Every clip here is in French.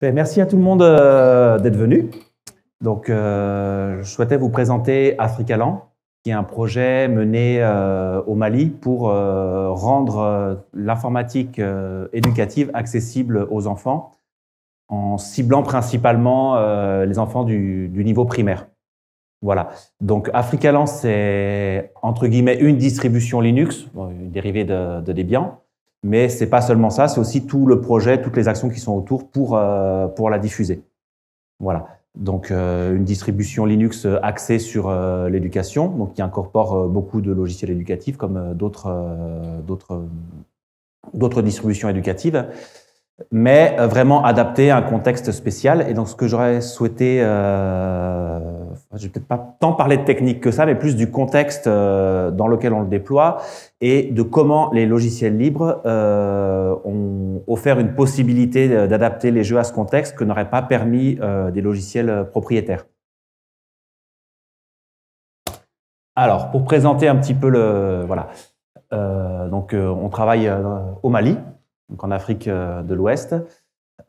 Ben, merci à tout le monde euh, d'être venu. Donc, euh, je souhaitais vous présenter Africalan, qui est un projet mené euh, au Mali pour rendre l'informatique éducative accessible aux enfants, en ciblant principalement les enfants du, niveau primaire. Voilà. Donc Africalan, c'est entre guillemets une distribution Linux, une dérivée de Debian, mais c'est pas seulement ça, c'est aussi tout le projet, toutes les actions qui sont autour pour euh, pour la diffuser. Voilà. Donc euh, une distribution Linux euh, axée sur l'éducation, donc qui incorpore beaucoup de logiciels éducatifs comme d'autres d'autres d'autres distributions éducatives, mais vraiment adaptée à un contexte spécial. Et donc ce que j'aurais souhaité je ne vais peut-être pas tant parler de technique que ça, mais plus du contexte euh, dans lequel on le déploie et de comment les logiciels libres euh, ont offert une possibilité euh, d'adapter les jeux à ce contexte que n'auraient pas permis des logiciels propriétaires. Alors, pour présenter un petit peu le voilà, donc on travaille au Mali, en Afrique de l'Ouest.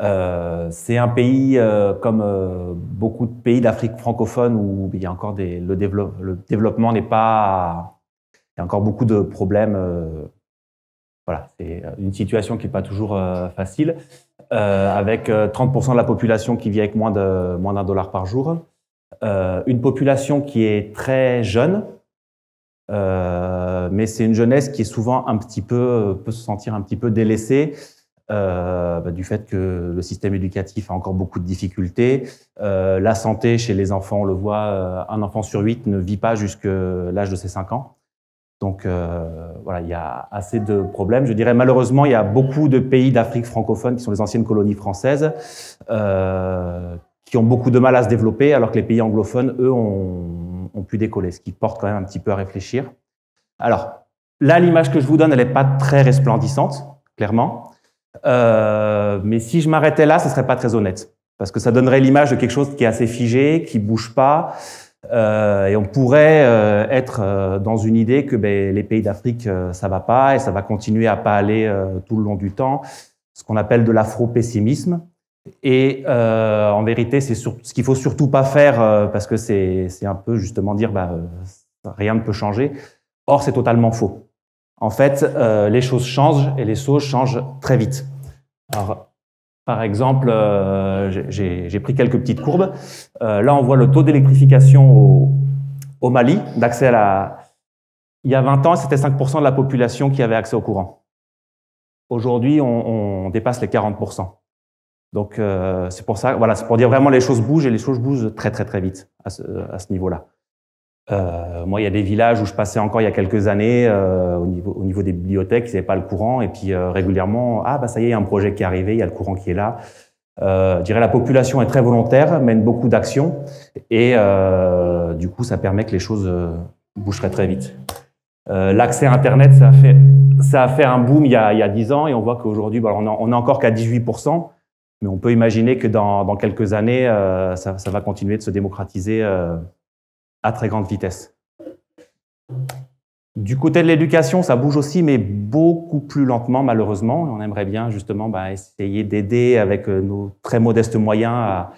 Euh, c'est un pays euh, comme euh, beaucoup de pays d'Afrique francophone où il y a encore le, développement n'est pas. Il y a encore beaucoup de problèmes. voilà, c'est une situation qui n'est pas toujours facile, avec 30% de la population qui vit avec moins d'un dollar par jour. une population qui est très jeune, mais c'est une jeunesse qui est souvent un petit peu, peut se sentir un petit peu délaissée. Euh, bah, du fait que le système éducatif a encore beaucoup de difficultés. Euh, la santé chez les enfants, on le voit, euh, un enfant sur huit ne vit pas jusqu'à l'âge de ses cinq ans. Donc voilà, il y a assez de problèmes. Je dirais malheureusement, il y a beaucoup de pays d'Afrique francophone qui sont les anciennes colonies françaises qui ont beaucoup de mal à se développer, alors que les pays anglophones, eux, ont, ont pu décoller, ce qui porte quand même un petit peu à réfléchir. Alors là, l'image que je vous donne, elle n'est pas très resplendissante, clairement. Euh, mais si je m'arrêtais là, ce serait pas très honnête, parce que ça donnerait l'image de quelque chose qui est assez figé, qui bouge pas, euh, et on pourrait euh, être dans une idée que ben, les pays d'Afrique ça va pas et ça va continuer à pas aller tout le long du temps, ce qu'on appelle de l'afro-pessimisme. Et en vérité, c'est ce qu'il faut surtout pas faire parce que c'est un peu justement dire bah, rien ne peut changer. Or, c'est totalement faux en fait, euh, les choses changent et les choses changent très vite. Alors, par exemple, euh, j'ai pris quelques petites courbes. Euh, là, on voit le taux d'électrification au, Mali, d'accès à la... Il y a 20 ans, c'était 5% de la population qui avait accès au courant. Aujourd'hui, on, dépasse les 40%. Donc, c'est pour ça, voilà, c'est pour dire vraiment les choses bougent et les choses bougent très, très, très vite à ce niveau-là. Euh, moi, il y a des villages où je passais encore il y a quelques années euh, au, niveau, au niveau des bibliothèques, ils n'avaient pas le courant. Et puis euh, régulièrement, ah bah ça y est, il y a un projet qui est arrivé, il y a le courant qui est là. je dirais la population est très volontaire, mène beaucoup d'actions et du coup, ça permet que les choses bougeraient très vite. L'accès à Internet, ça a fait ça a fait un boom il y a, 10 ans et on voit qu'aujourd'hui, bah, on, n'est encore qu'à 18%, mais on peut imaginer que dans, quelques années, ça, ça, va continuer de se démocratiser à très grande vitesse. Du côté de l'éducation, ça bouge aussi, mais beaucoup plus lentement, malheureusement. On aimerait bien justement bah, essayer d'aider avec euh, nos très modestes moyens à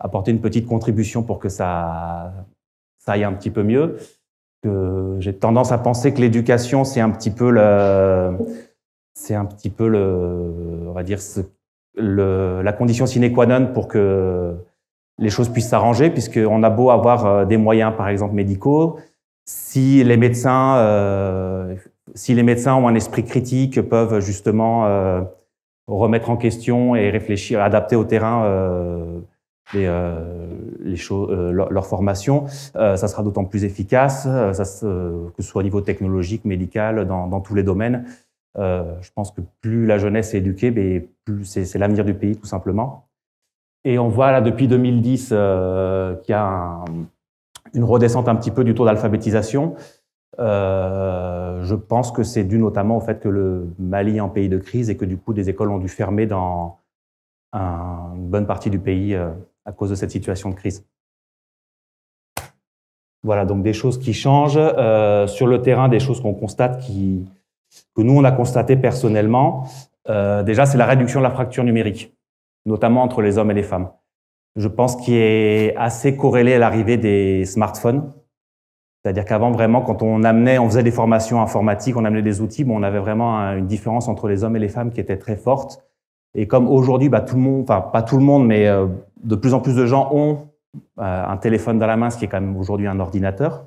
apporter une petite contribution pour que ça, ça aille un petit peu mieux. J'ai tendance à penser que l'éducation, c'est un petit peu le, c'est un petit peu le, on va dire, la condition sine qua non pour que les choses puissent s'arranger, puisqu'on a beau avoir euh, des moyens, par exemple médicaux, si les médecins, euh, si les médecins ont un esprit critique, peuvent justement euh, remettre en question et réfléchir, adapter au terrain les, choses, leur, formation, ça sera d'autant plus efficace, que ce soit au niveau technologique, médical, dans, tous les domaines. je pense que plus la jeunesse est éduquée, plus c'est l'avenir du pays, tout simplement. Et on voit là depuis 2010 euh, qu'il y a une redescente un petit peu du taux d'alphabétisation. Euh, je pense que c'est dû notamment au fait que le Mali est en pays de crise et que du coup des écoles ont dû fermer dans une bonne partie du pays euh, à cause de cette situation de crise. Voilà, donc des choses qui changent. sur le terrain, des choses qu'on constate, que nous, on a constaté personnellement. déjà, c'est la réduction de la fracture numérique notamment entre les hommes et les femmes. Je pense qu'il est assez corrélé à l'arrivée des smartphones. C'est-à-dire qu'avant, vraiment, quand on amenait, on faisait des formations informatiques, on amenait des outils, bon, on avait vraiment une différence entre les hommes et les femmes qui était très forte. Et comme aujourd'hui, bah, tout le monde, enfin, pas tout le monde, mais euh, de plus en plus de gens ont euh, un téléphone dans la main, ce qui est quand même aujourd'hui un ordinateur.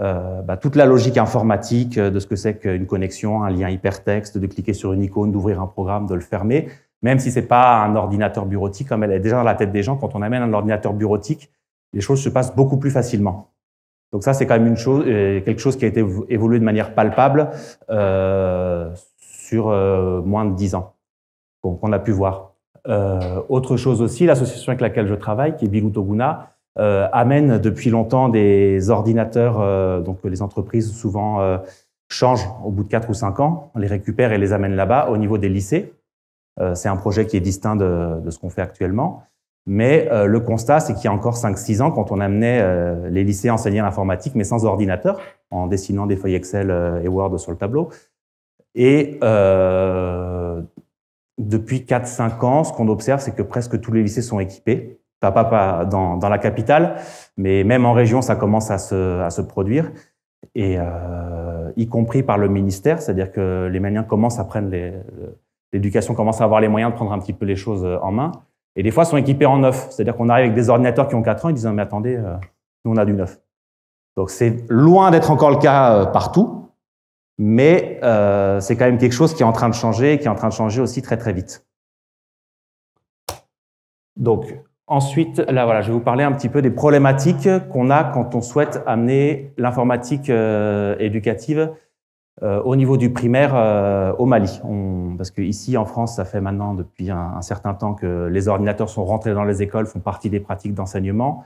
Euh, bah, toute la logique informatique de ce que c'est qu'une connexion, un lien hypertexte, de cliquer sur une icône, d'ouvrir un programme, de le fermer, même si c'est pas un ordinateur bureautique, comme elle est déjà dans la tête des gens, quand on amène un ordinateur bureautique, les choses se passent beaucoup plus facilement. Donc ça, c'est quand même une chose, euh, quelque chose qui a été évolué de manière palpable euh, sur euh, moins de 10 ans, qu'on a pu voir. autre chose aussi, l'association avec laquelle je travaille, qui est Bilutoguna, amène depuis longtemps des ordinateurs, donc les entreprises souvent changent au bout de 4 ou 5 ans, on les récupère et les amène là-bas, au niveau des lycées. Euh, c'est un projet qui est distinct de, ce qu'on fait actuellement. Mais euh, le constat, c'est qu'il y a encore 5-6 ans, quand on amenait euh, les lycées à enseigner l'informatique, mais sans ordinateur, en dessinant des feuilles Excel et Word sur le tableau. Et depuis 4-5 ans, ce qu'on observe, c'est que presque tous les lycées sont équipés. Pas, pas, dans, la capitale, mais même en région, ça commence à se, produire, et y compris par le ministère, c'est-à-dire que les Maliens commencent à prendre les, l'éducation commence à avoir les moyens de prendre un petit peu les choses euh, en main. Et des fois, sont équipés en neuf. C'est-à-dire qu'on arrive avec des ordinateurs qui ont 4 ans, ils disent Mais attendez, euh, nous, on a du neuf. Donc, c'est loin d'être encore le cas euh, partout, mais euh, c'est quand même quelque chose qui est en train de changer, qui est en train de changer aussi très, très vite. Donc, ensuite, là, voilà, je vais vous parler un petit peu des problématiques qu'on a quand on souhaite amener l'informatique éducative euh, au niveau du primaire euh, au Mali. parce qu'ici, en France, ça fait maintenant depuis un, certain temps que les ordinateurs sont rentrés dans les écoles, font partie des pratiques d'enseignement.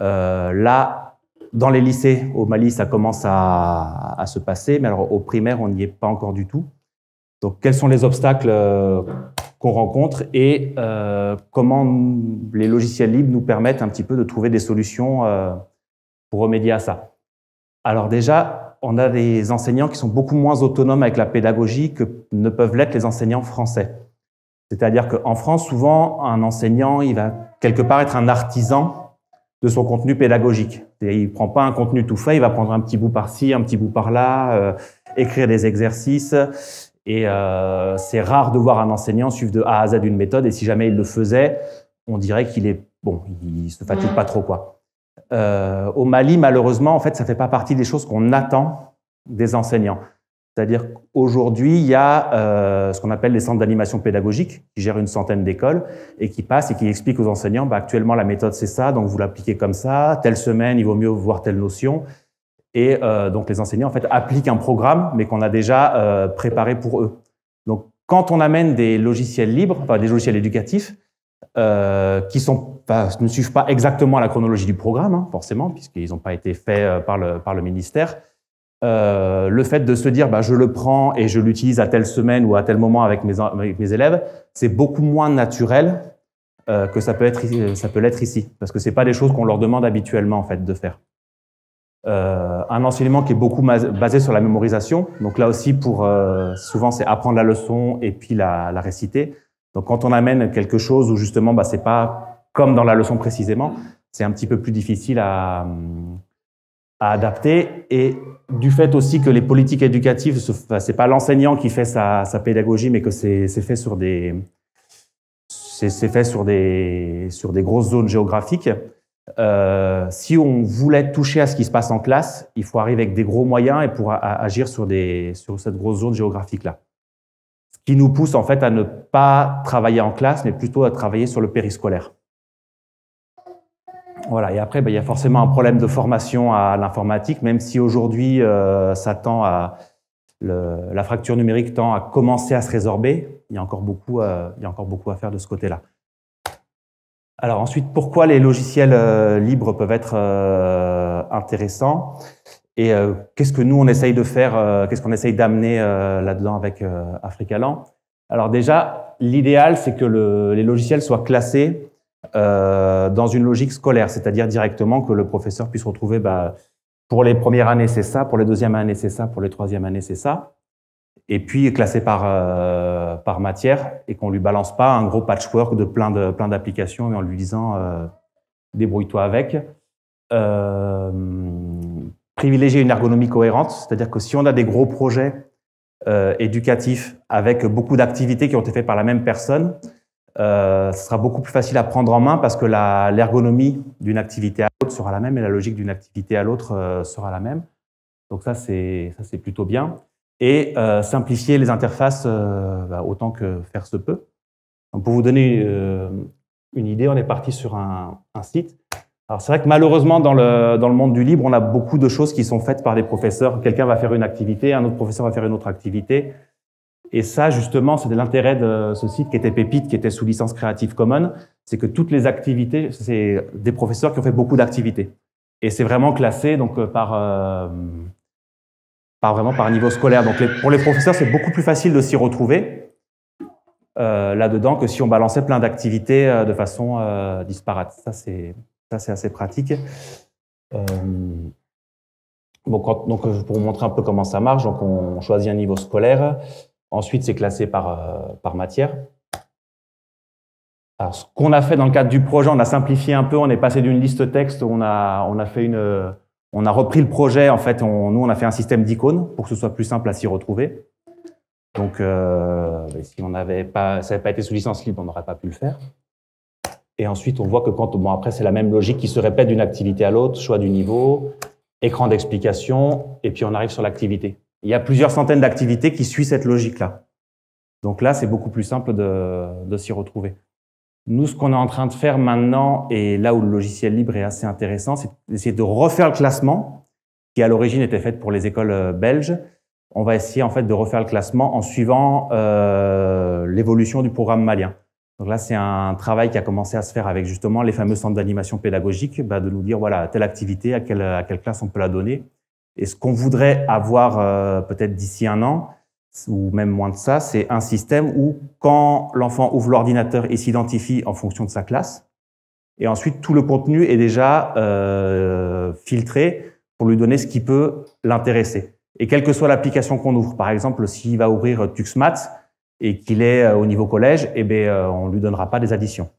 Euh, là, dans les lycées au Mali, ça commence à, se passer, mais alors au primaire, on n'y est pas encore du tout. Donc, quels sont les obstacles qu'on rencontre et comment les logiciels libres nous permettent un petit peu de trouver des solutions pour remédier à ça. Alors déjà, on a des enseignants qui sont beaucoup moins autonomes avec la pédagogie que ne peuvent l'être les enseignants français. C'est-à-dire qu'en France, souvent, un enseignant, il va quelque part être un artisan de son contenu pédagogique. Il ne prend pas un contenu tout fait, il va prendre un petit bout par-ci, un petit bout par-là, euh, écrire des exercices. Et euh, c'est rare de voir un enseignant suivre de A à Z une méthode. Et si jamais il le faisait, on dirait qu'il est bon, il se fatigue pas trop, quoi. Euh, au Mali, malheureusement, en fait, ça ne fait pas partie des choses qu'on attend des enseignants. C'est-à-dire qu'aujourd'hui, il y a euh, ce qu'on appelle les centres d'animation pédagogique, qui gèrent une centaine d'écoles et qui passent et qui expliquent aux enseignants, bah, actuellement, la méthode, c'est ça, donc vous l'appliquez comme ça, telle semaine, il vaut mieux voir telle notion. Et euh, donc, les enseignants, en fait, appliquent un programme, mais qu'on a déjà préparé pour eux. Donc, quand on amène des logiciels libres, enfin, des logiciels éducatifs, euh, qui ne suivent pas exactement la chronologie du programme, hein, forcément, puisqu'ils n'ont pas été faits euh, par le, ministère. Euh, le fait de se dire, bah, je le prends et je l'utilise à telle semaine ou à tel moment avec mes, élèves, c'est beaucoup moins naturel que ça peut être, l'être ici, parce que c'est pas des choses qu'on leur demande habituellement en fait de faire. un enseignement qui est beaucoup basé sur la mémorisation, donc là aussi pour souvent c'est apprendre la leçon et puis la réciter. Donc quand on amène quelque chose où justement, bah, n'est pas comme dans la leçon précisément, c'est un petit peu plus difficile à, adapter. Et du fait aussi que les politiques éducatives, ce n'est pas l'enseignant qui fait sa, pédagogie, mais que c'est fait sur des fait sur des sur des grosses zones géographiques. Euh, si on voulait toucher à ce qui se passe en classe, il faut arriver avec des gros moyens et pour agir sur des sur cette grosse zone géographique là qui nous pousse en fait à ne pas travailler en classe, mais plutôt à travailler sur le périscolaire. Voilà, et après, ben, il y a forcément un problème de formation à l'informatique, même si aujourd'hui, euh, ça tend à, la fracture numérique tend à commencer à se résorber. Il y a encore beaucoup, il y a encore beaucoup à faire de ce côté-là. Alors ensuite, pourquoi les logiciels euh, libres peuvent être euh, intéressants et euh, qu'est-ce que nous, on essaye de faire, euh, qu'est-ce qu'on essaye d'amener euh, là-dedans avec AfricaLand Alors déjà, l'idéal, c'est que les logiciels soient classés dans une logique scolaire, c'est-à-dire directement que le professeur puisse retrouver, bah, pour les premières années, c'est ça, pour les deuxièmes années, c'est ça, pour les troisièmes années, c'est ça. Et puis classé par, matière et qu'on ne lui balance pas un gros patchwork de plein de plein d'applications en lui disant débrouille-toi avec privilégier une ergonomie cohérente, c'est-à-dire que si on a des gros projets euh, éducatifs avec beaucoup d'activités qui ont été faites par la même personne, euh, ce sera beaucoup plus facile à prendre en main parce que l'ergonomie d'une activité à l'autre sera la même et la logique d'une activité à l'autre euh, sera la même. Donc ça, c'est plutôt bien. Et simplifier les interfaces bah, autant que faire se peut. pour vous donner une idée, on est parti sur un site alors c'est vrai que malheureusement dans le, dans le monde du libre, on a beaucoup de choses qui sont faites par des professeurs. Quelqu'un va faire une activité, un autre professeur va faire une autre activité. Et ça, justement, c'est l'intérêt de ce site qui était Pépite, qui était sous licence Creative Commons, c'est que toutes les activités, c'est des professeurs qui ont fait beaucoup d'activités. Et c'est vraiment classé donc euh, par, euh, par vraiment par niveau scolaire. Donc pour les professeurs, c'est beaucoup plus facile de s'y retrouver euh, là-dedans que si on balançait plein d'activités de façon disparate. Ça, c'est ça, c'est assez pratique. Euh, donc, euh, pour vous montrer un peu comment ça marche, donc on choisit un niveau scolaire. Ensuite, c'est classé par, euh, matière. ce qu'on a fait dans le cadre du projet, on a simplifié un peu, on est passé d'une liste texte, on a, on a fait on a repris le projet. En fait, nous, on a fait un système d'icônes pour que ce soit plus simple à s'y retrouver. Donc, si on ça n'avait pas été sous licence libre, on n'aurait pas pu le faire. Et ensuite, on voit que quand, bon, après, c'est la même logique qui se répète d'une activité à l'autre, choix du niveau, écran d'explication, et puis on arrive sur l'activité. Il y a plusieurs centaines d'activités qui suivent cette logique-là. Donc là, c'est beaucoup plus simple de, de s'y retrouver. Nous, ce qu'on est en train de faire maintenant, et là où le logiciel libre est assez intéressant, c'est d'essayer de refaire le classement qui, à l'origine, était fait pour les écoles euh, belges. On va essayer en fait de refaire le classement en suivant euh, l'évolution du programme malien. Donc là, c'est un travail qui a commencé à se faire avec justement les fameux centres d'animation pédagogique, bah, de nous dire, voilà, telle activité, à quelle, classe on peut la donner. Et ce qu'on voudrait avoir euh, peut-être d'ici un an, ou même moins de ça, c'est un système où quand l'enfant ouvre l'ordinateur il s'identifie en fonction de sa classe, et ensuite tout le contenu est déjà euh, filtré pour lui donner ce qui peut l'intéresser. Et quelle que soit l'application qu'on ouvre, par exemple, s'il va ouvrir euh, Tuxmats, et qu'il est euh, au niveau collège, on eh ben, ne euh, on lui donnera pas des additions,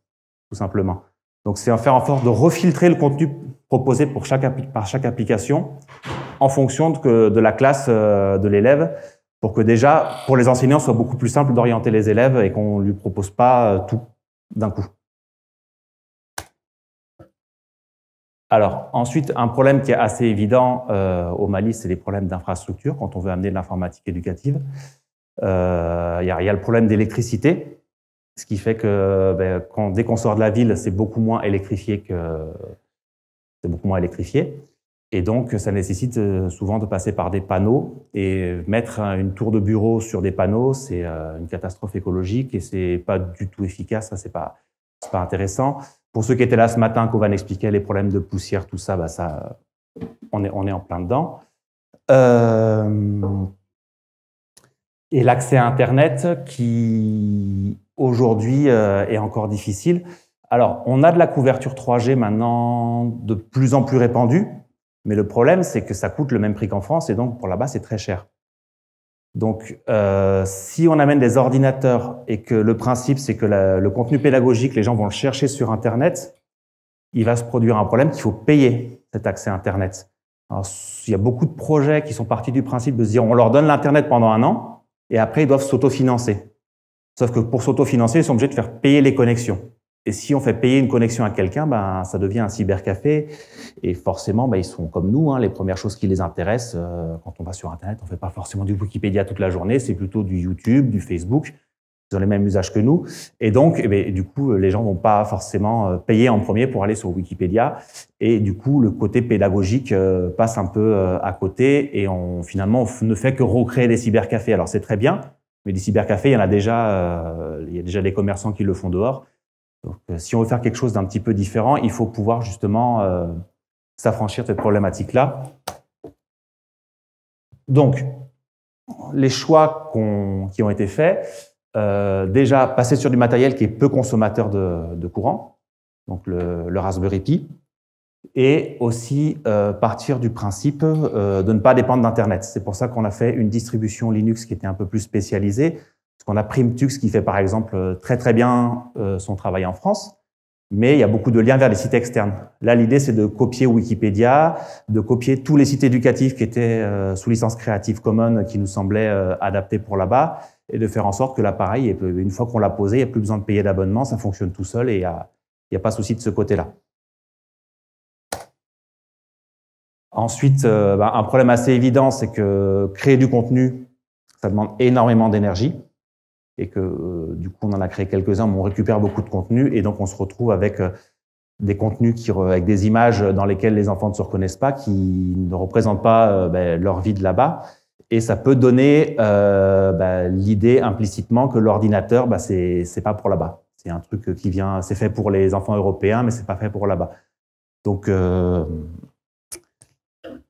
tout simplement. Donc c'est en faire en sorte de refiltrer le contenu proposé pour chaque, par chaque application en fonction de, la classe euh, de l'élève, pour que déjà, pour les enseignants, soit beaucoup plus simple d'orienter les élèves et qu'on ne lui propose pas tout d'un coup. Alors ensuite, un problème qui est assez évident au Mali, c'est les problèmes d'infrastructure quand on veut amener de l'informatique éducative. Il euh, y, a le problème d'électricité, ce qui fait que ben, quand, dès qu'on sort de la ville, c'est beaucoup moins électrifié que c'est beaucoup moins électrifié. Et donc, ça nécessite euh, souvent de passer par des panneaux. Et mettre une tour de bureau sur des panneaux, c'est euh, une catastrophe écologique et c'est pas du tout efficace. Ça, c'est pas, pas intéressant. Pour ceux qui étaient là ce matin, va expliquer les problèmes de poussière, tout ça, bah, ça, on est, on est en plein dedans et l'accès à Internet qui aujourd'hui euh, est encore difficile. Alors, on a de la couverture 3G maintenant de plus en plus répandue, mais le problème, c'est que ça coûte le même prix qu'en France, et donc pour là-bas, c'est très cher. Donc, euh, si on amène des ordinateurs et que le principe, c'est que le contenu pédagogique, les gens vont le chercher sur Internet, il va se produire un problème qu'il faut payer cet accès à Internet. Alors, il y a beaucoup de projets qui sont partis du principe de se dire on leur donne l'Internet pendant un an, et après ils doivent s'autofinancer. Sauf que pour s'autofinancer, ils sont obligés de faire payer les connexions. Et si on fait payer une connexion à quelqu'un, ben, ça devient un cybercafé. Et forcément, ben, ils sont comme nous. Hein, les premières choses qui les intéressent, euh, quand on va sur Internet, on ne fait pas forcément du Wikipédia toute la journée, c'est plutôt du YouTube, du Facebook ils ont les mêmes usages que nous. Et donc, eh du coup, les gens vont pas forcément euh, payer en premier pour aller sur Wikipédia. Et du coup, le côté pédagogique euh, passe un peu euh, à côté et on finalement on ne fait que recréer des cybercafés. Alors c'est très bien, mais des cybercafés, il y en a déjà, il y a déjà des commerçants qui le font dehors. Donc, si on veut faire quelque chose d'un petit peu différent, il faut pouvoir justement s'affranchir de cette problématique-là. Donc, les choix qui ont été faits, euh, déjà passer sur du matériel qui est peu consommateur de, courant, donc le, Raspberry Pi, et aussi euh, partir du principe euh, de ne pas dépendre d'Internet. C'est pour ça qu'on a fait une distribution Linux qui était un peu plus spécialisée, parce qu'on a PrimTux qui fait par exemple très très bien son travail en France, mais il y a beaucoup de liens vers des sites externes. Là, l'idée, c'est de copier Wikipédia, de copier tous les sites éducatifs qui étaient sous licence Creative Commons qui nous semblaient adaptés pour là-bas, et de faire en sorte que l'appareil, une fois qu'on l'a posé, il n'y a plus besoin de payer d'abonnement, ça fonctionne tout seul et il n'y a, pas de souci de ce côté-là. Ensuite, euh, bah, un problème assez évident, c'est que créer du contenu, ça demande énormément d'énergie et que euh, du coup, on en a créé quelques-uns, mais on récupère beaucoup de contenu et donc on se retrouve avec euh, des contenus qui, avec des images dans lesquelles les enfants ne se reconnaissent pas, qui ne représentent pas ben, leur vie de là-bas et ça peut donner euh, bah, l'idée implicitement que l'ordinateur, bah, c'est pas pour là-bas. C'est un truc qui vient, c'est fait pour les enfants européens, mais c'est pas fait pour là-bas. Donc, euh,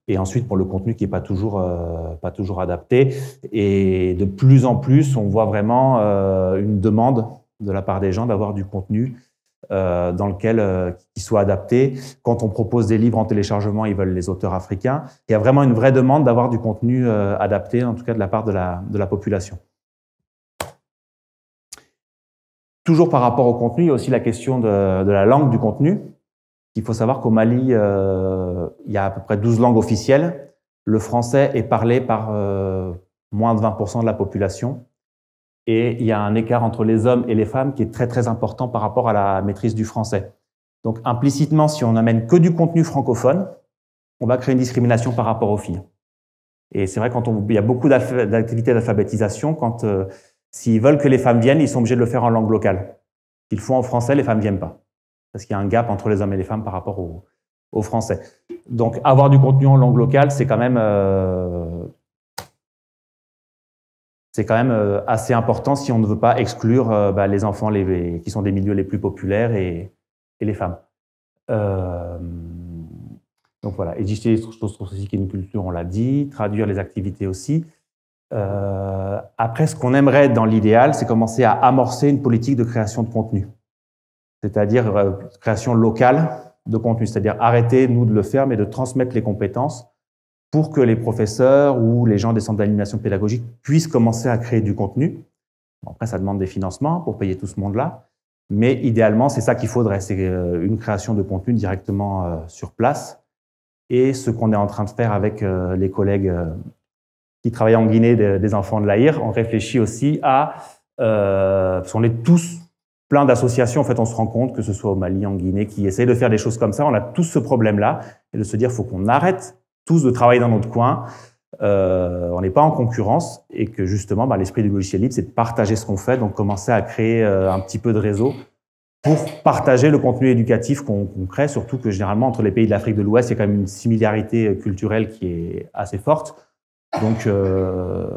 et ensuite pour le contenu qui n'est pas euh, pas toujours adapté. Et de plus en plus, on voit vraiment une demande de la part des gens d'avoir du contenu euh, dans lequel euh, qui soit adapté. Quand on propose des livres en téléchargement, ils veulent les auteurs africains. Il y a vraiment une vraie demande d'avoir du contenu euh, adapté, en tout cas de la part de la, population. Toujours par rapport au contenu, il y a aussi la question de, de la langue du contenu. Il faut savoir qu'au Mali, euh, il y a à peu près 12 langues officielles. Le français est parlé par moins de 20% de la population. Et il y a un écart entre les hommes et les femmes qui est très très important par rapport à la maîtrise du français. Donc implicitement, si on n'amène que du contenu francophone, on va créer une discrimination par rapport aux filles. Et c'est vrai, quand il y a beaucoup d'activités d'alphabétisation, quand euh, s'ils veulent que les femmes viennent, ils sont obligés de le faire en langue locale. S'ils font en français, les femmes viennent pas. Parce qu'il y a un gap entre les hommes et les femmes par rapport au Français. Donc avoir du contenu en langue locale, c'est quand même euh, c'est quand même euh, assez important si on ne veut pas exclure euh, bah, les enfants qui sont des milieux les plus populaires et, les femmes. Euh, donc voilà, exister, les choses qui est une culture, on l'a dit, traduire les activités aussi. après, ce qu'on aimerait dans l'idéal, c'est commencer à amorcer une politique de création de contenu, c'est-à-dire création locale de contenu, c'est-à-dire arrêter, nous, de le faire, mais de transmettre les compétences pour que les professeurs ou les gens des centres d'animation pédagogique puissent commencer à créer du contenu. Après, ça demande des financements pour payer tout ce monde-là. Mais idéalement, c'est ça qu'il faudrait, c'est euh, une création de contenu directement euh, sur place. Et ce qu'on est en train de faire avec euh, les collègues qui travaillent en Guinée des enfants de l'Aïr, on réfléchit aussi à... Euh, parce qu'on est tous plein d'associations, en fait, on se rend compte, que ce soit au Mali, en Guinée, qui essayent de faire des choses comme ça. On a tous ce problème-là, et de se dire, faut qu'on arrête tous de travailler dans notre coin. Euh, on n'est pas en concurrence et que justement, bah, l'esprit du logiciel libre, c'est de partager ce qu'on fait, donc commencer à créer euh, un petit peu de réseau pour partager le contenu éducatif qu'on crée, surtout que généralement entre les pays de l'Afrique de l'Ouest, il y a quand même une similarité culturelle qui est assez forte. Donc, euh,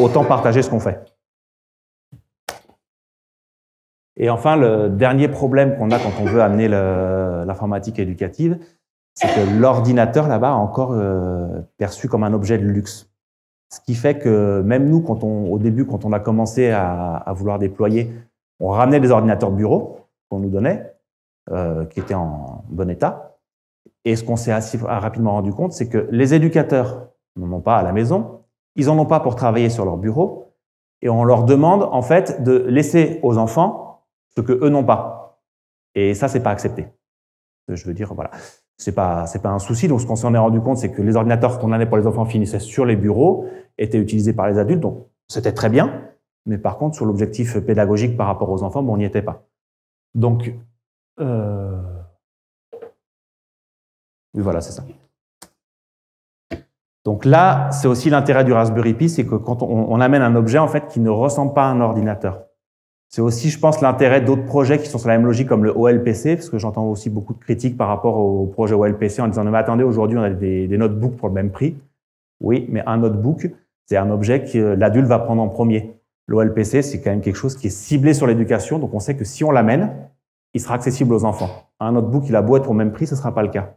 autant partager ce qu'on fait. Et enfin, le dernier problème qu'on a quand on veut amener l'informatique éducative, c'est que l'ordinateur là-bas est encore euh, perçu comme un objet de luxe. Ce qui fait que même nous, quand on, au début, quand on a commencé à, vouloir déployer, on ramenait des ordinateurs de bureau qu'on nous donnait, euh, qui étaient en bon état. Et ce qu'on s'est euh, rapidement rendu compte, c'est que les éducateurs n'en ont pas à la maison, ils n'en ont pas pour travailler sur leur bureau, et on leur demande en fait de laisser aux enfants ce que eux n'ont pas. Et ça, c'est pas accepté. Je veux dire, voilà c'est pas pas un souci. Donc ce qu'on s'en est rendu compte, c'est que les ordinateurs qu'on avait pour les enfants finissaient sur les bureaux, étaient utilisés par les adultes, donc c'était très bien. Mais par contre, sur l'objectif pédagogique par rapport aux enfants, on n'y était pas. Donc euh, voilà, c'est ça. Donc là, c'est aussi l'intérêt du Raspberry Pi, c'est que quand on, on, amène un objet en fait qui ne ressemble pas à un ordinateur. C'est aussi, je pense, l'intérêt d'autres projets qui sont sur la même logique comme le OLPC, parce que j'entends aussi beaucoup de critiques par rapport au projet OLPC en disant, mais attendez, aujourd'hui on a des, notebooks pour le même prix. Oui, mais un notebook, c'est un objet que l'adulte va prendre en premier. L'OLPC, c'est quand même quelque chose qui est ciblé sur l'éducation, donc on sait que si on l'amène, il sera accessible aux enfants. Un notebook, il a beau être au même prix, ce ne sera pas le cas.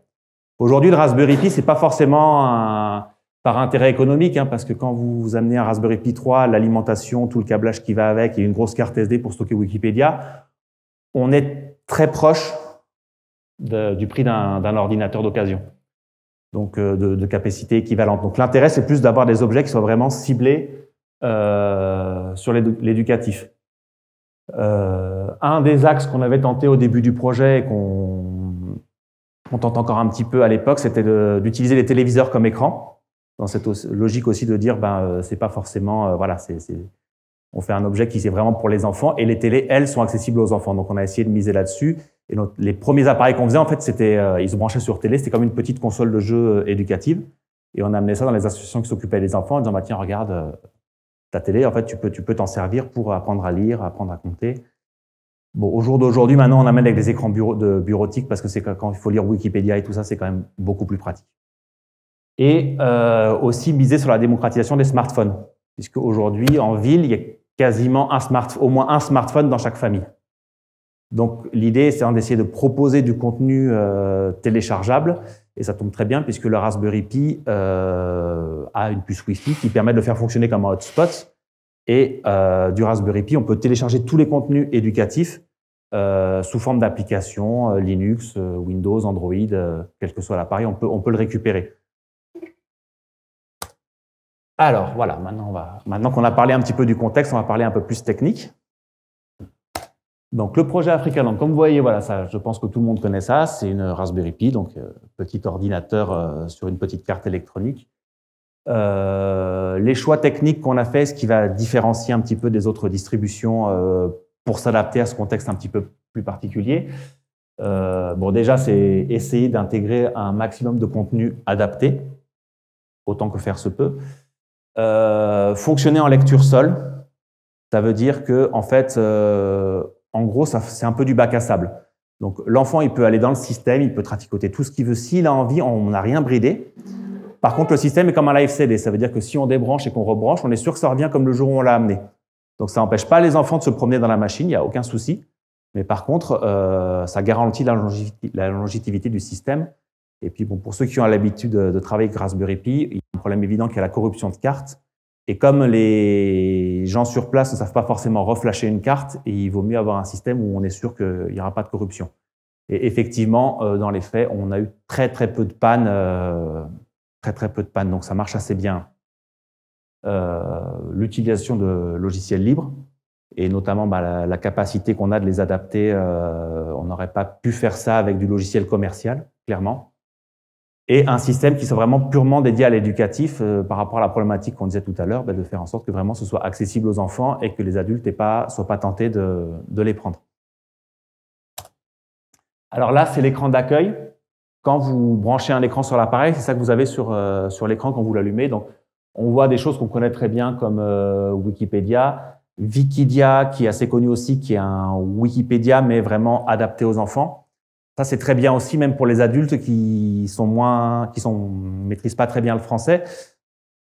Aujourd'hui, le Raspberry Pi, c'est pas forcément un, par intérêt économique, hein, parce que quand vous, amenez un Raspberry Pi 3, l'alimentation, tout le câblage qui va avec et une grosse carte SD pour stocker Wikipédia, on est très proche du prix d'un ordinateur d'occasion, donc euh, de, capacité équivalente. Donc l'intérêt, c'est plus d'avoir des objets qui soient vraiment ciblés euh, sur l'éducatif. Euh, un des axes qu'on avait tenté au début du projet et qu'on tente encore un petit peu à l'époque, c'était d'utiliser les téléviseurs comme écran dans cette logique aussi de dire, ben, euh, c'est pas forcément, euh, voilà, on fait un objet qui c'est vraiment pour les enfants et les télés, elles, sont accessibles aux enfants. Donc on a essayé de miser là-dessus. Et les premiers appareils qu'on faisait, en fait, c'était, euh, ils se branchaient sur télé, c'était comme une petite console de jeu éducative. Et on a amené ça dans les associations qui s'occupaient des enfants en disant, bah, tiens, regarde, ta télé, en fait, tu peux, tu peux t'en servir pour apprendre à lire, apprendre à compter. Bon, au jour d'aujourd'hui, maintenant, on amène avec des écrans bureau, de parce que c'est quand il faut lire Wikipédia et tout ça, c'est quand même beaucoup plus pratique et euh, aussi miser sur la démocratisation des smartphones, puisque aujourd'hui en ville, il y a quasiment un smart, au moins un smartphone dans chaque famille. Donc l'idée, c'est hein, d'essayer de proposer du contenu euh, téléchargeable, et ça tombe très bien puisque le Raspberry Pi euh, a une puce Wi-Fi qui permet de le faire fonctionner comme un hotspot. Et du Raspberry Pi, on peut télécharger tous les contenus éducatifs sous forme d'application Linux, Windows, Android, quel que soit l'appareil, on peut, on peut le récupérer. Alors voilà, maintenant, qu'on a parlé un petit peu du contexte, on va parler un peu plus technique. Donc le projet africain, comme vous voyez, voilà, je pense que tout le monde connaît ça, c'est une Raspberry Pi, donc euh, petit ordinateur euh, sur une petite carte électronique. Euh, les choix techniques qu'on a fait, ce qui va différencier un petit peu des autres distributions pour s'adapter à ce contexte un petit peu plus particulier. bon, déjà, c'est essayer d'intégrer un maximum de contenu adapté, autant que faire se peut. Euh, fonctionner en lecture seule, ça veut dire que, en fait, euh, en gros, c'est un peu du bac à sable. Donc, l'enfant, il peut aller dans le système, il peut traficoter tout ce qu'il veut. S'il a envie, on n'a rien bridé. Par contre, le système est comme un live CD. Ça veut dire que si on débranche et qu'on rebranche, on est sûr que ça revient comme le jour où on l'a amené. Donc, ça n'empêche pas les enfants de se promener dans la machine, il n'y a aucun souci. Mais par contre, euh, ça garantit la longévité, la longévité du système et puis, bon, pour ceux qui ont l'habitude euh, de travailler avec Raspberry Pi, il y a un problème évident qui est la corruption de cartes. Et comme les gens sur place ne savent pas forcément reflasher une carte, et il vaut mieux avoir un système où on est sûr qu'il n'y aura pas de corruption. Et effectivement, euh, dans les faits, on a eu très très peu de pannes, euh, très très peu de pannes. Donc ça marche assez bien. L'utilisation de logiciels libres et notamment bah, la, capacité qu'on a de les adapter, on n'aurait pas pu faire ça avec du logiciel commercial, clairement et un système qui soit vraiment purement dédié à l'éducatif euh, par rapport à la problématique qu'on disait tout à l'heure, ben, de faire en sorte que vraiment ce soit accessible aux enfants et que les adultes ne soient pas tentés de, les prendre. Alors là, c'est l'écran d'accueil. Quand vous branchez un écran sur l'appareil, c'est ça que vous avez sur, euh, l'écran quand vous l'allumez. Donc, on voit des choses qu'on connaît très bien comme euh, Wikipédia, Wikidia, qui est assez connu aussi, qui est un Wikipédia, mais vraiment adapté aux enfants c'est très bien aussi, même pour les adultes qui sont moins, qui sont, maîtrisent pas très bien le français.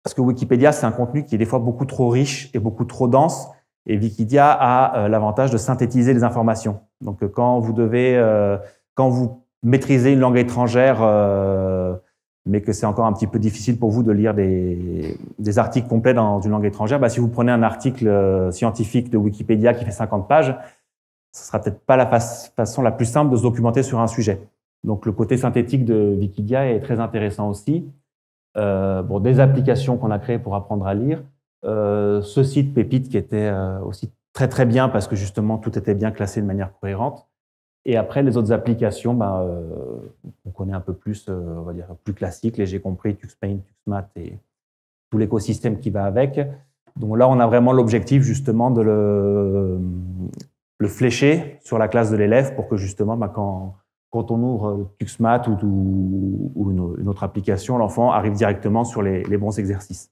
Parce que Wikipédia, c'est un contenu qui est des fois beaucoup trop riche et beaucoup trop dense. Et Wikidia a euh, l'avantage de synthétiser les informations. Donc, euh, quand vous devez, euh, quand vous maîtrisez une langue étrangère, mais que c'est encore un petit peu difficile pour vous de lire des, articles complets dans une langue étrangère, bah, si vous prenez un article scientifique de Wikipédia qui fait 50 pages, ce sera peut-être pas la façon la plus simple de se documenter sur un sujet. Donc le côté synthétique de Wikidia est très intéressant aussi. Euh, bon, des applications qu'on a créées pour apprendre à lire. Euh, ce site Pépite qui était euh, aussi très très bien parce que justement tout était bien classé de manière cohérente. Et après les autres applications, ben, on connaît un peu plus, on va dire plus classiques, les J'ai compris, TuxPaint, TuxMath et tout l'écosystème qui va avec. Donc là, on a vraiment l'objectif justement de le, le flécher sur la classe de l'élève pour que justement, bah, quand, on ouvre euh, Tuxmat ou, une, autre application, l'enfant arrive directement sur les, bons exercices.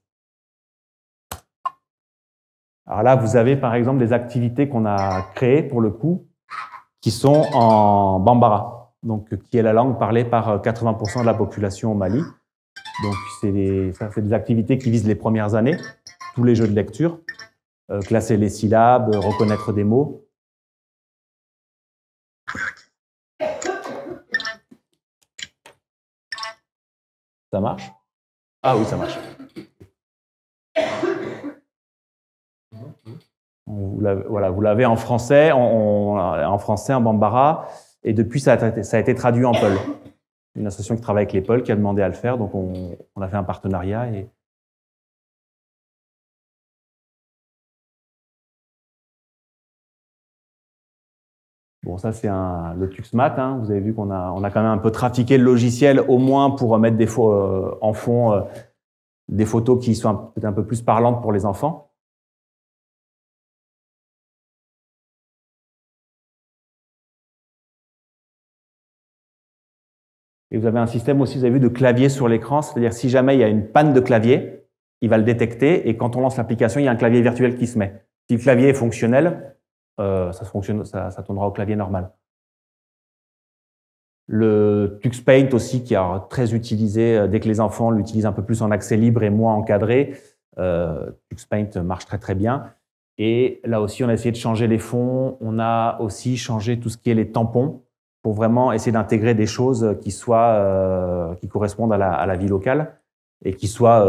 Alors là, vous avez par exemple des activités qu'on a créées pour le coup, qui sont en bambara, donc qui est la langue parlée par 80% euh, de la population au Mali. Donc c'est des, activités qui visent les premières années, tous les jeux de lecture, euh, classer les syllabes, reconnaître des mots, Ça marche Ah oui, ça marche. Vous voilà, vous l'avez en français, en français, en bambara, et depuis ça a, été traduit en Pôle. Une association qui travaille avec les Pôle qui a demandé à le faire, donc on, on a fait un partenariat et Bon, ça, c'est le Tuxmat. Hein. Vous avez vu qu'on a, quand même un peu trafiqué le logiciel, au moins pour euh, mettre des euh, en fond euh, des photos qui soient peut un peu plus parlantes pour les enfants. Et vous avez un système aussi, vous avez vu, de clavier sur l'écran, c'est-à-dire si jamais il y a une panne de clavier, il va le détecter et quand on lance l'application, il y a un clavier virtuel qui se met. Si le clavier est fonctionnel, euh, ça, fonctionne, ça, tournera au clavier normal. Le Tux Paint aussi, qui est très utilisé euh, dès que les enfants l'utilisent un peu plus en accès libre et moins encadré. Euh, Tux Paint marche très très bien. Et là aussi, on a essayé de changer les fonds. On a aussi changé tout ce qui est les tampons pour vraiment essayer d'intégrer des choses qui euh, correspondent à la, vie locale et qui soient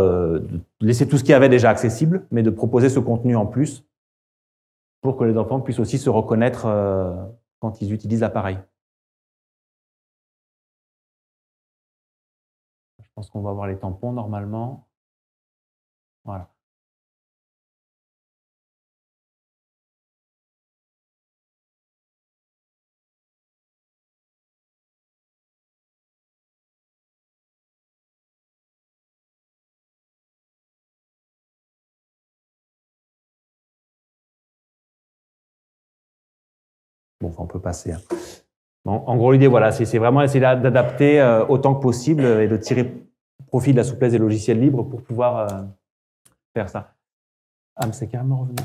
laisser tout ce qu'il y avait déjà accessible, mais de proposer ce contenu en plus pour que les enfants puissent aussi se reconnaître euh, quand ils utilisent l'appareil. Je pense qu'on va avoir les tampons normalement. Voilà. on peut passer. Hein. en gros, l'idée, voilà, c'est vraiment essayer d'adapter euh, autant que possible euh, et de tirer profit de la souplesse des logiciels libres pour pouvoir euh, faire ça. Ah, mais c'est carrément revenu.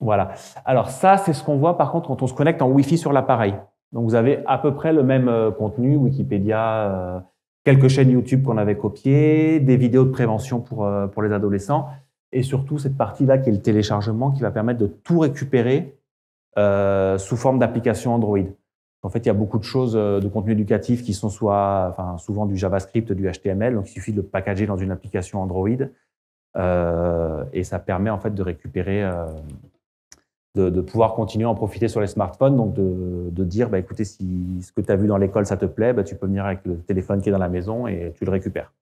Voilà. Alors ça, c'est ce qu'on voit par contre quand on se connecte en Wi-Fi sur l'appareil. Donc vous avez à peu près le même contenu, Wikipédia, quelques chaînes YouTube qu'on avait copiées, des vidéos de prévention pour les adolescents, et surtout cette partie-là qui est le téléchargement qui va permettre de tout récupérer euh, sous forme d'application Android. En fait, il y a beaucoup de choses euh, de contenu éducatif qui sont soit, enfin, souvent du JavaScript, du HTML, donc il suffit de le packager dans une application Android euh, et ça permet en fait de récupérer, de, pouvoir continuer à en profiter sur les smartphones, donc de, dire, bah, écoutez, si ce que tu as vu dans l'école, ça te plaît, bah, tu peux venir avec le téléphone qui est dans la maison et tu le récupères.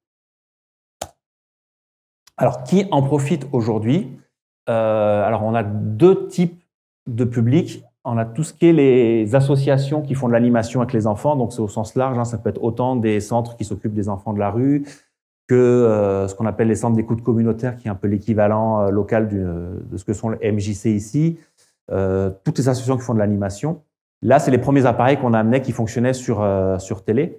Alors, qui en profite aujourd'hui Alors, on a deux types de public, on a tout ce qui est les associations qui font de l'animation avec les enfants, donc c'est au sens large, hein. ça peut être autant des centres qui s'occupent des enfants de la rue que euh, ce qu'on appelle les centres d'écoute communautaire, qui est un peu l'équivalent euh, local euh, de ce que sont les MJC ici, toutes les associations qui font de l'animation. Là, c'est les premiers appareils qu'on a amenés qui fonctionnaient sur, sur télé.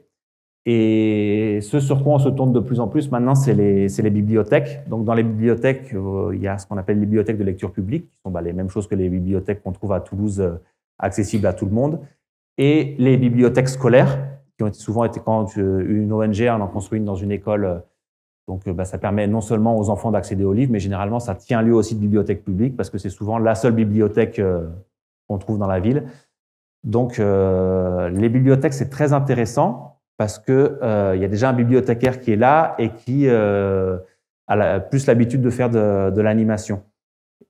Et ce sur quoi on se tourne de plus en plus maintenant, c'est les, bibliothèques. Donc, dans les bibliothèques, euh, il y a ce qu'on appelle les bibliothèques de lecture publique, qui sont bah, les mêmes choses que les bibliothèques qu'on trouve à Toulouse, euh, accessibles à tout le monde, et les bibliothèques scolaires, qui ont souvent été quand euh, une ONG en en construit une dans une école. Donc, bah, ça permet non seulement aux enfants d'accéder aux livres, mais généralement, ça tient lieu aussi de bibliothèque publique, parce que c'est souvent la seule bibliothèque qu'on trouve dans la ville. Donc, les bibliothèques, c'est très intéressant parce que euh, y a déjà un bibliothécaire qui est là et qui euh, a plus l'habitude de faire de, l'animation.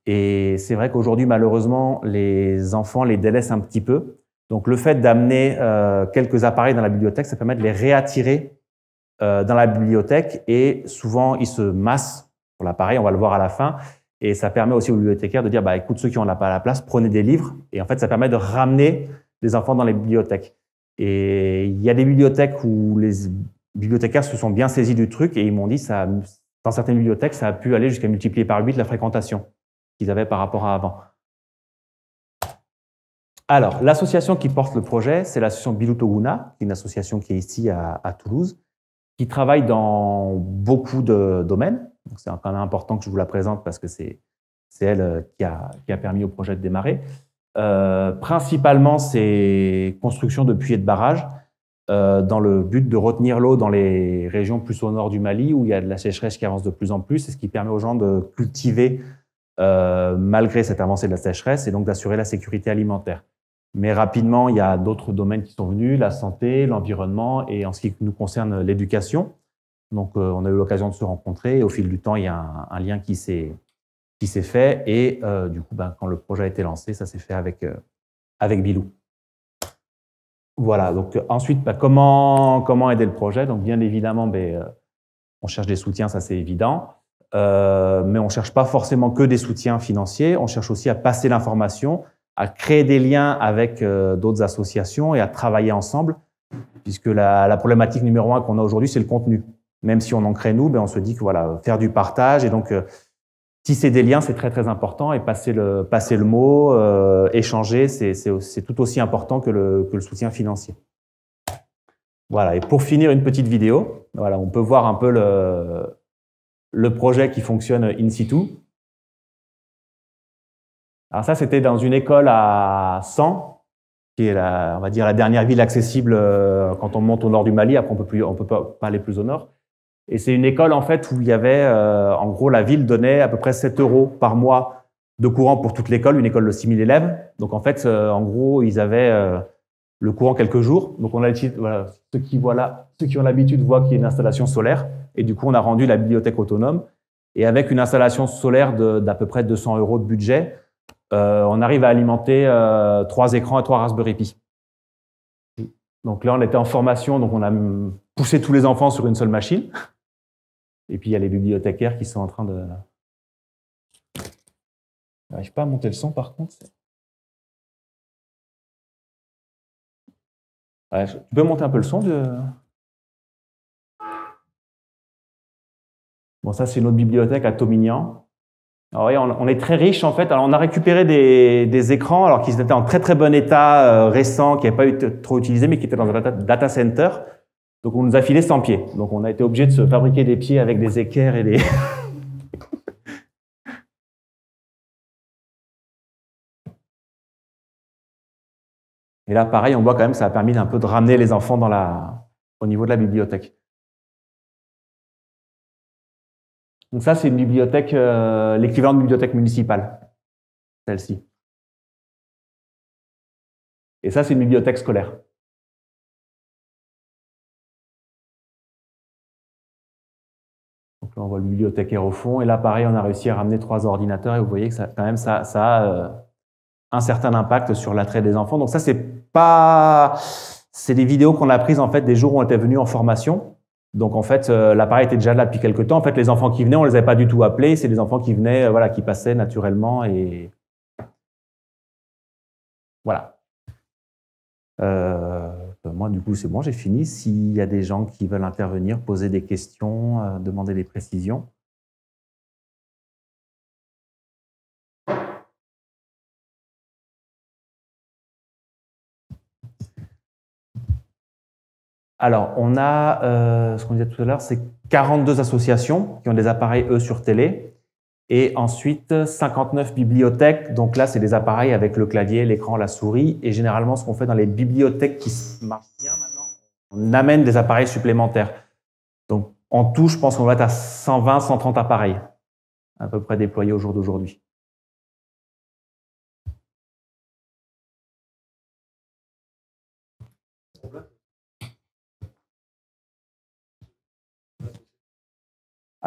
Et c'est vrai qu'aujourd'hui, malheureusement, les enfants les délaissent un petit peu. Donc, le fait d'amener euh, quelques appareils dans la bibliothèque, ça permet de les réattirer dans la bibliothèque. Et souvent, ils se massent pour l'appareil. On va le voir à la fin. Et ça permet aussi aux bibliothécaires de dire, bah, écoute, ceux qui n'ont pas la place, prenez des livres. Et en fait, ça permet de ramener les enfants dans les bibliothèques. Et il y a des bibliothèques où les bibliothécaires se sont bien saisis du truc et ils m'ont dit que dans certaines bibliothèques, ça a pu aller jusqu'à multiplier par 8 la fréquentation qu'ils avaient par rapport à avant. Alors, l'association qui porte le projet, c'est l'association Bilutoguna, une association qui est ici à, Toulouse, qui travaille dans beaucoup de domaines. C'est quand même important que je vous la présente parce que c'est elle euh, qui a permis au projet de démarrer. Euh, principalement, ces constructions de puits et de barrages euh, dans le but de retenir l'eau dans les régions plus au nord du Mali où il y a de la sécheresse qui avance de plus en plus, et ce qui permet aux gens de cultiver euh, malgré cette avancée de la sécheresse et donc d'assurer la sécurité alimentaire. Mais rapidement, il y a d'autres domaines qui sont venus, la santé, l'environnement et en ce qui nous concerne l'éducation. Donc on a eu l'occasion de se rencontrer et au fil du temps, il y a un lien qui s'est qui s'est fait. Et euh, du coup, ben, quand le projet a été lancé, ça s'est fait avec, euh, avec Bilou. Voilà, donc euh, ensuite, ben, comment, comment aider le projet Donc bien évidemment, ben, euh, on cherche des soutiens, ça c'est évident. Euh, mais on cherche pas forcément que des soutiens financiers, on cherche aussi à passer l'information, à créer des liens avec d'autres associations et à travailler ensemble, puisque la, la problématique numéro un qu'on a aujourd'hui, c'est le contenu. Même si on en crée nous, ben, on se dit que voilà, faire du partage et donc c'est des liens, c'est très très important et passer le, passer le mot, euh, échanger, c'est tout aussi important que le, soutien financier. Voilà, et pour finir, une petite vidéo. Voilà, on peut voir un peu le, le projet qui fonctionne in situ. Alors ça, c'était dans une école à 100, qui est la, on va dire la dernière ville accessible euh, quand on monte au nord du Mali. Après, on peut plus, on peut pas aller plus au nord. Et c'est une école en fait où il y avait, euh, en gros, la ville donnait à peu près 7 euros par mois de courant pour toute l'école, une école de 6000 élèves. Donc en fait, euh, en gros, ils avaient euh, le courant quelques jours. Donc on a voilà, ceux qui voilà, ceux qui ont l'habitude voient qu'il y a une installation solaire. Et du coup, on a rendu la bibliothèque autonome. Et avec une installation solaire d'à peu près 200 euros de budget, on arrive à alimenter trois écrans et trois Raspberry Pi. Donc là, on était en formation, donc on a poussé tous les enfants sur une seule machine. Et puis il y a les bibliothécaires qui sont en train de. Je n'arrive pas à monter le son par contre. Tu peux monter un peu le son de. Bon, ça, c'est notre bibliothèque à Tomignan. Alors, ah on, est très riche en fait. Alors, on a récupéré des, écrans alors qu'ils étaient en très très bon état récents, euh, récent, qui n'avaient pas été trop utilisés, mais qui étaient dans un data center. Donc on nous a filé sans pieds. Donc on a été obligé de se fabriquer des pieds avec des équerres et des... et là, pareil, on voit quand même que ça a permis un peu de ramener les enfants au niveau de la bibliothèque. Donc ça, c'est une bibliothèque, euh, l'équivalent de bibliothèque municipale, celle-ci. Et ça, c'est une bibliothèque scolaire. on voit le bibliothécaire au fond. Et là, pareil, on a réussi à ramener trois ordinateurs. Et vous voyez que ça, quand même, ça, a euh, un certain impact sur l'attrait des enfants. Donc ça, c'est pas... C'est des vidéos qu'on a prises, en fait, des jours où on était venus en formation. Donc, en fait, euh, l'appareil était déjà là depuis quelques temps. En fait, les enfants qui venaient, on les avait pas du tout appelés. C'est des enfants qui venaient, euh, voilà, qui passaient naturellement et... Voilà. Euh, moi, du coup, c'est bon, j'ai fini. S'il y a des gens qui veulent intervenir, poser des questions, euh, demander des précisions. Alors, on a, euh, ce qu'on disait tout à l'heure, c'est 42 associations qui ont des appareils, eux, sur télé. Et ensuite, 59 bibliothèques. Donc là, c'est des appareils avec le clavier, l'écran, la souris. Et généralement, ce qu'on fait dans les bibliothèques qui marchent bien maintenant, on amène des appareils supplémentaires. Donc en tout, je pense qu'on va être à 120, 130 appareils à peu près déployés au jour d'aujourd'hui.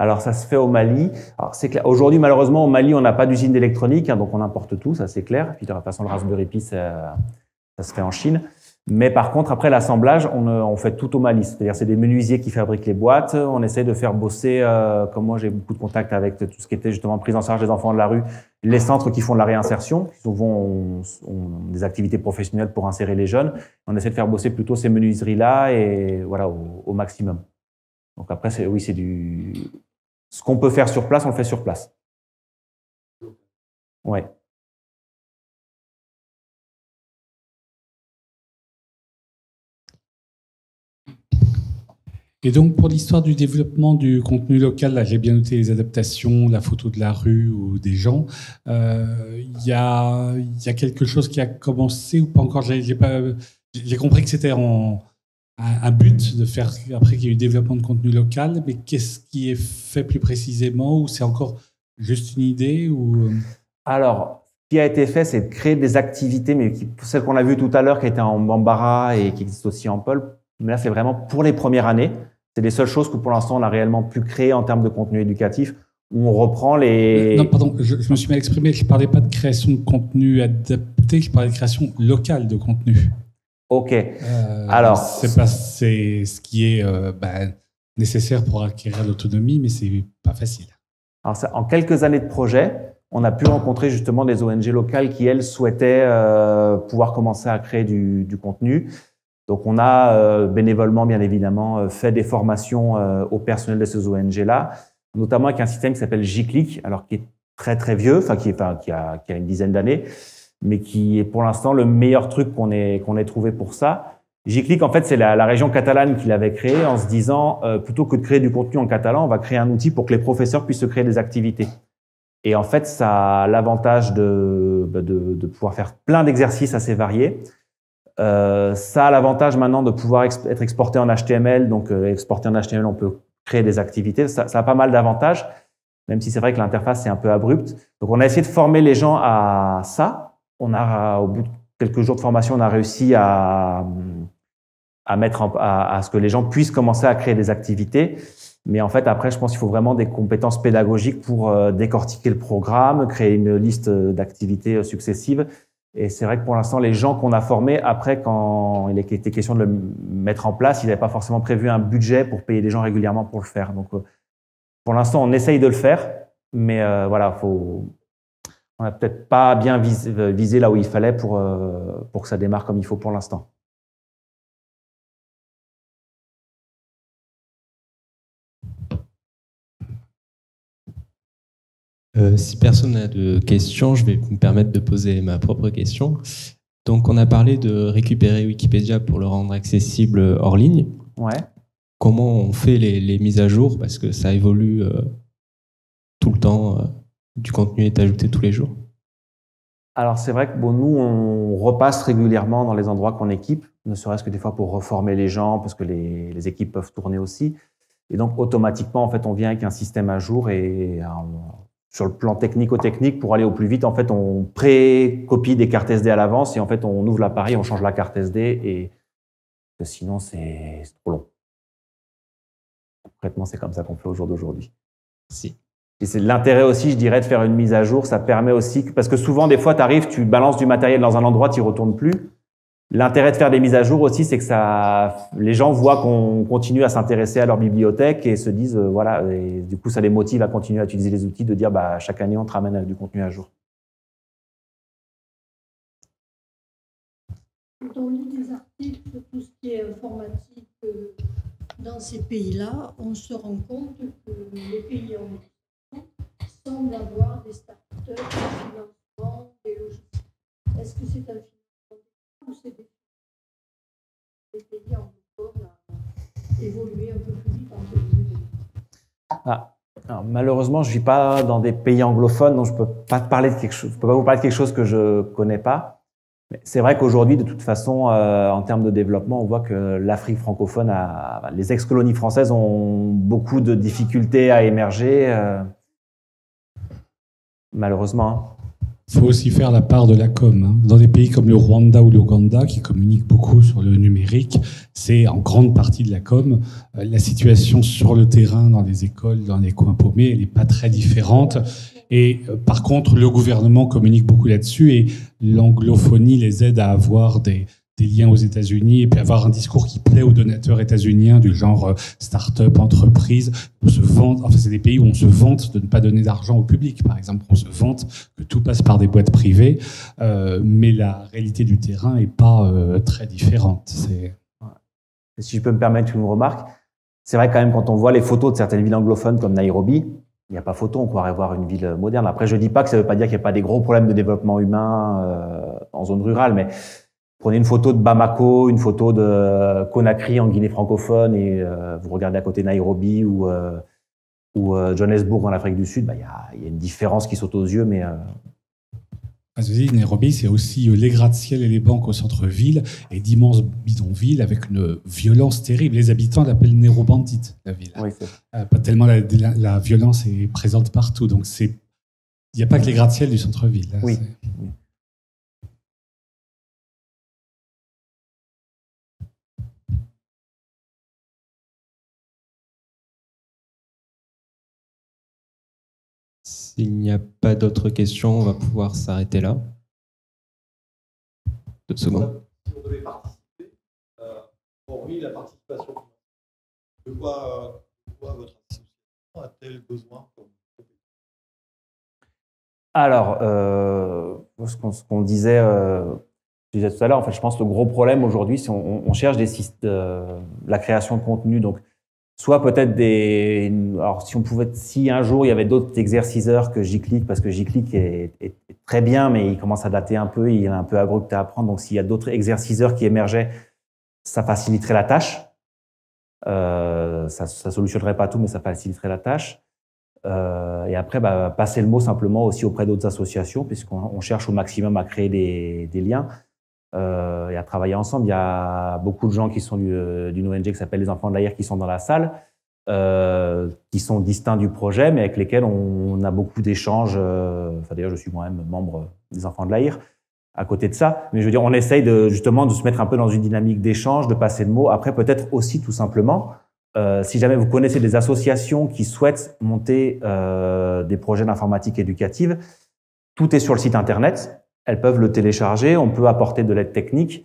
Alors ça se fait au Mali. Aujourd'hui, malheureusement, au Mali, on n'a pas d'usine d'électronique, hein, donc on importe tout, ça c'est clair. Puis de toute façon, le Raspberry Pi, ça, se fait en Chine. Mais par contre, après l'assemblage, on, euh, on, fait tout au Mali. C'est-à-dire, c'est des menuisiers qui fabriquent les boîtes. On essaie de faire bosser, euh, comme moi, j'ai beaucoup de contacts avec tout ce qui était justement prise en charge des enfants de la rue, les centres qui font de la réinsertion, souvent ont, des activités professionnelles pour insérer les jeunes. On essaie de faire bosser plutôt ces menuiseries-là et voilà, au, maximum. Donc après, oui, c'est du, ce qu'on peut faire sur place, on le fait sur place. Ouais. Et donc, pour l'histoire du développement du contenu local, là, j'ai bien noté les adaptations, la photo de la rue ou des gens. Euh, il y, a, quelque chose qui a commencé ou pas encore J'ai compris que c'était en, un but de faire après qu'il y ait eu développement de contenu local, mais qu'est-ce qui est fait plus précisément ou c'est encore juste une idée ou euh? Alors, ce qui a été fait, c'est de créer des activités, mais qui, celles qu'on a vues tout à l'heure, qui étaient en Bambara et qui existent aussi en Pôle, mais là, c'est vraiment pour les premières années. C'est les seules choses que pour l'instant, on a réellement pu créer en termes de contenu éducatif où on reprend les. Euh, non, pardon, je, je me suis mal exprimé. Je ne parlais pas de création de contenu adapté, je parlais de création locale de contenu. Ok. Euh, alors. C'est ce qui est euh, bah, nécessaire pour acquérir l'autonomie, mais c'est pas facile. Alors, en quelques années de projet, on a pu rencontrer justement des ONG locales qui, elles, souhaitaient euh, pouvoir commencer à créer du, contenu. Donc, on a bénévolement, bien évidemment, fait des formations au personnel de ces ONG-là, notamment avec un système qui s'appelle J-Click, alors qui est très, très vieux, enfin, qui, qui a une dizaine d'années, mais qui est pour l'instant le meilleur truc qu'on ait, ait trouvé pour ça. clique. en fait, c'est la, région catalane qui l'avait créé en se disant, euh, plutôt que de créer du contenu en catalan, on va créer un outil pour que les professeurs puissent se créer des activités. Et en fait, ça a l'avantage de, bah, de, de pouvoir faire plein d'exercices assez variés. Euh, ça a l'avantage maintenant de pouvoir être exporté en HTML. Donc, exporter euh, exporté en HTML, on peut créer des activités. Ça, ça a pas mal d'avantages, même si c'est vrai que l'interface est un peu abrupte. Donc, on a essayé de former les gens à ça, on a, au bout de quelques jours de formation, on a réussi à, mettre à, ce que les gens puissent commencer à créer des activités. Mais en fait, après, je pense qu'il faut vraiment des compétences pédagogiques pour euh, décortiquer le programme, créer une liste euh, d'activités euh, successives. Et c'est vrai que pour l'instant, les gens qu'on a formés, après, quand il était question de le mettre en place, ils n'avaient pas forcément prévu un budget pour payer des gens régulièrement pour le faire. Donc, pour l'instant, on essaye de le faire, mais voilà, il faut, on n'a peut-être pas bien euh, visé, là où il fallait euh, pour, que ça démarre comme il faut pour l'instant. Euh, si personne n'a de questions, je vais me permettre de poser ma propre question. Donc, on a parlé de récupérer Wikipédia pour le rendre accessible hors ligne. Ouais. Comment on fait les, mises à jour Parce que ça évolue tout le temps du contenu est ajouté tous les jours Alors c'est vrai que bon, nous, on repasse régulièrement dans les endroits qu'on équipe, ne serait-ce que des fois pour reformer les gens, parce que les, équipes peuvent tourner aussi. Et donc automatiquement, en fait, on vient avec un système à jour et euh, sur le plan technico-technique, pour aller au plus vite, en fait, on pré-copie des cartes SD à l'avance et en fait, on ouvre l'appareil, on change la carte SD et sinon, c'est trop long. Concrètement, c'est comme ça qu'on fait au jour d'aujourd'hui. Si c'est l'intérêt aussi, je dirais, de faire une mise à jour. Ça permet aussi, parce que souvent, des fois, tu arrives, tu balances du matériel dans un endroit, tu retournes plus. L'intérêt de faire des mises à jour aussi, c'est que ça, les gens voient qu'on continue à s'intéresser à leur bibliothèque et se disent, euh, voilà, et du coup, ça les motive à continuer à utiliser les outils, de dire, bah, chaque année, on te ramène euh, du contenu à jour. Quand on lit des articles tout ce qui est informatique euh, dans ces pays-là, on se rend compte que les pays en d'avoir des startups, des financements, Est-ce que c'est un ou c'est des pays à évoluer un peu plus vite ah, malheureusement, je ne vis pas dans des pays anglophones, donc je ne peux, pas parler de quelque chose, peux pas vous parler de quelque chose que je ne connais pas. C'est vrai qu'aujourd'hui, de toute façon, euh, en termes de développement, on voit que l'Afrique francophone, les ex-colonies françaises ont beaucoup de difficultés à émerger. Euh malheureusement. Il faut aussi faire la part de la com. Hein. Dans des pays comme le Rwanda ou l'Ouganda, qui communiquent beaucoup sur le numérique, c'est en grande partie de la com. Euh, la situation sur le terrain, dans les écoles, dans les coins paumés, elle n'est pas très différente. Et euh, par contre, le gouvernement communique beaucoup là-dessus et l'anglophonie les aide à avoir des, des liens aux États-Unis et puis avoir un discours qui plaît aux donateurs états-uniens du genre euh, start-up, entreprise. On se vante, enfin, c'est des pays où on se vante de ne pas donner d'argent au public, par exemple. On se vante que tout passe par des boîtes privées, euh, mais la réalité du terrain est pas euh, très différente. Si je peux me permettre une remarque, c'est vrai quand même quand on voit les photos de certaines villes anglophones comme Nairobi, il n'y a pas photo, on pourrait voir une ville moderne. Après, je dis pas que ça ne veut pas dire qu'il n'y a pas des gros problèmes de développement humain en zone rurale, mais prenez une photo de Bamako, une photo de Conakry en Guinée francophone et euh, vous regardez à côté Nairobi ou, euh, ou euh, Johannesburg en Afrique du Sud, bah, il y, a une différence qui saute aux yeux, mais. Ah, Nairobi, c'est aussi les gratte-ciel et les banques au centre-ville et d'immenses bidonvilles avec une violence terrible. Les habitants l'appellent nero la ville. Oui, pas tellement la, violence est présente partout. Donc, il n'y a pas que les gratte-ciel du centre-ville. Hein, oui. S'il n'y a pas d'autres questions, on va pouvoir s'arrêter là. Deux secondes. Si on devait participer, euh, pour lui, la participation, de quoi, de quoi votre association a-t-elle besoin alors, euh, ce qu'on qu disait, euh, je disais tout à l'heure, en fait, je pense que le gros problème aujourd'hui, c'est qu'on cherche des euh, la création de contenu, donc soit peut-être des. Alors, si on pouvait, si un jour il y avait d'autres exerciceurs que j parce que j est, très bien, mais il commence à dater un peu, il est un peu abrupt à apprendre. Donc, s'il y a d'autres exerciceurs qui émergeaient, ça faciliterait la tâche. Euh, ça, ça solutionnerait pas tout, mais ça faciliterait la tâche. Euh, et après, bah, passer le mot simplement aussi auprès d'autres associations, puisqu'on cherche au maximum à créer des liens. Euh, et à travailler ensemble. Il y a beaucoup de gens qui sont euh, d'une ONG qui s'appelle Les Enfants de la qui sont dans la salle, euh, qui sont distincts du projet, mais avec lesquels on, a beaucoup d'échanges. Enfin, D'ailleurs, je suis moi-même membre des Enfants de la à côté de ça. Mais je veux dire, on essaye de, justement de se mettre un peu dans une dynamique d'échange, de passer de mots. Après, peut-être aussi tout simplement, si jamais vous connaissez des associations qui souhaitent monter des projets d'informatique éducative, tout est sur le site internet elles peuvent le télécharger, on peut apporter de l'aide technique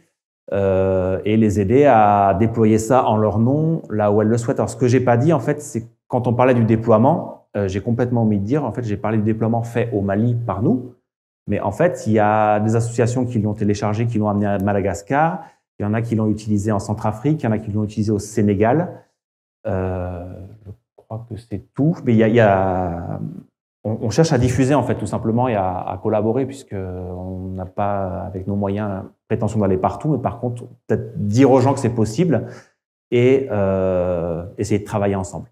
euh, et les aider à déployer ça en leur nom, là où elles le souhaitent. Alors ce que j'ai pas dit, en fait, c'est quand on parlait du déploiement, euh, j'ai complètement omis de dire, en fait, j'ai parlé du déploiement fait au Mali par nous, mais en fait, il y a des associations qui l'ont téléchargé, qui l'ont amené à Madagascar, il y en a qui l'ont utilisé en Centrafrique, il y en a qui l'ont utilisé au Sénégal. Euh, je crois que c'est tout, mais il il y a on, cherche à diffuser en fait tout simplement et à, collaborer puisqu'on n'a pas avec nos moyens prétention d'aller partout, mais par contre peut-être dire aux gens que c'est possible et euh, essayer de travailler ensemble.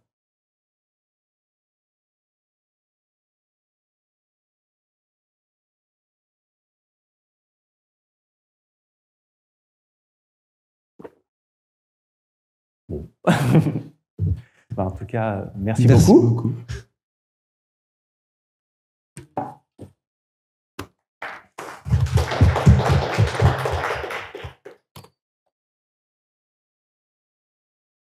Bah, en tout cas, merci, merci beaucoup.